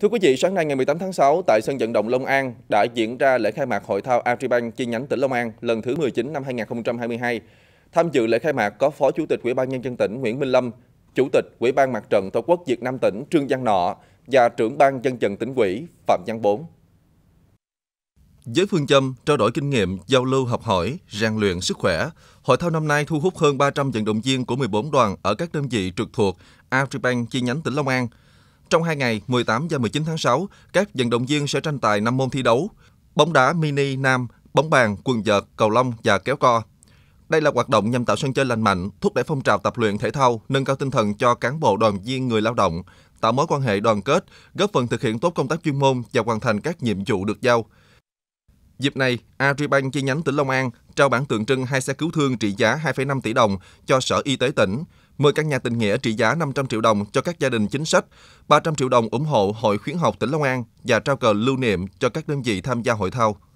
Thưa quý vị, sáng nay ngày 18 tháng 6 tại sân vận động Long An đã diễn ra lễ khai mạc hội thao Agribank chi nhánh tỉnh Long An lần thứ 19 năm 2022. Tham dự lễ khai mạc có Phó Chủ tịch Ủy ban nhân dân tỉnh Nguyễn Minh Lâm, Chủ tịch Ủy ban Mặt trận Tổ quốc Việt Nam tỉnh Trương Giang Nọ và trưởng ban dân dân tỉnh ủy Phạm Văn Bốn. Với phương châm trao đổi kinh nghiệm, giao lưu học hỏi, rèn luyện sức khỏe, hội thao năm nay thu hút hơn 300 vận động viên của 14 đoàn ở các đơn vị trực thuộc Agribank chi nhánh tỉnh Long An – trong hai ngày 18 và 19 tháng 6, các vận động viên sẽ tranh tài 5 môn thi đấu, bóng đá mini nam, bóng bàn, quần vợt, cầu lông và kéo co. Đây là hoạt động nhằm tạo sân chơi lành mạnh, thúc đẩy phong trào tập luyện thể thao, nâng cao tinh thần cho cán bộ đoàn viên người lao động, tạo mối quan hệ đoàn kết, góp phần thực hiện tốt công tác chuyên môn và hoàn thành các nhiệm vụ được giao. Dịp này, Agribank chi nhánh tỉnh Long An trao bản tượng trưng hai xe cứu thương trị giá 2,5 tỷ đồng cho Sở Y tế tỉnh. 10 căn nhà tình nghĩa trị giá 500 triệu đồng cho các gia đình chính sách, 300 triệu đồng ủng hộ Hội khuyến học tỉnh Long An và trao cờ lưu niệm cho các đơn vị tham gia hội thao